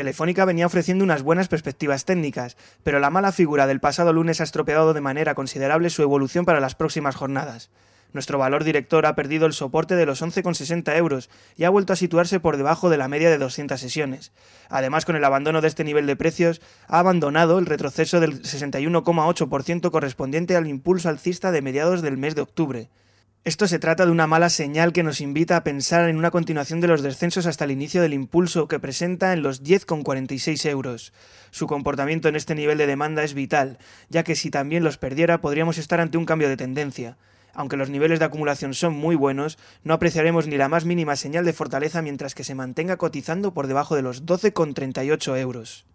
Telefónica venía ofreciendo unas buenas perspectivas técnicas, pero la mala figura del pasado lunes ha estropeado de manera considerable su evolución para las próximas jornadas. Nuestro valor director ha perdido el soporte de los 11,60 euros y ha vuelto a situarse por debajo de la media de 200 sesiones. Además, con el abandono de este nivel de precios, ha abandonado el retroceso del 61,8% correspondiente al impulso alcista de mediados del mes de octubre. Esto se trata de una mala señal que nos invita a pensar en una continuación de los descensos hasta el inicio del impulso que presenta en los 10,46 euros. Su comportamiento en este nivel de demanda es vital, ya que si también los perdiera podríamos estar ante un cambio de tendencia. Aunque los niveles de acumulación son muy buenos, no apreciaremos ni la más mínima señal de fortaleza mientras que se mantenga cotizando por debajo de los 12,38 euros.